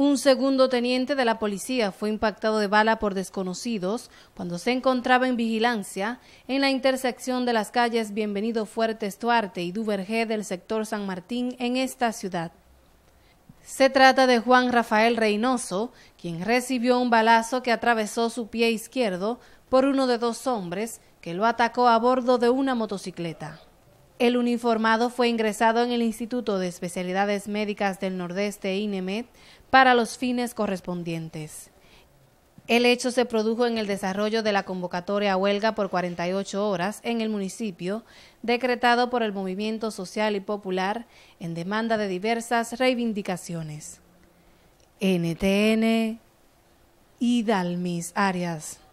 Un segundo teniente de la policía fue impactado de bala por desconocidos cuando se encontraba en vigilancia en la intersección de las calles Bienvenido Fuerte, Estuarte y Duvergé del sector San Martín en esta ciudad. Se trata de Juan Rafael Reynoso, quien recibió un balazo que atravesó su pie izquierdo por uno de dos hombres que lo atacó a bordo de una motocicleta. El uniformado fue ingresado en el Instituto de Especialidades Médicas del Nordeste INEMED para los fines correspondientes. El hecho se produjo en el desarrollo de la convocatoria a huelga por 48 horas en el municipio, decretado por el Movimiento Social y Popular en demanda de diversas reivindicaciones. NTN y Dalmis Arias.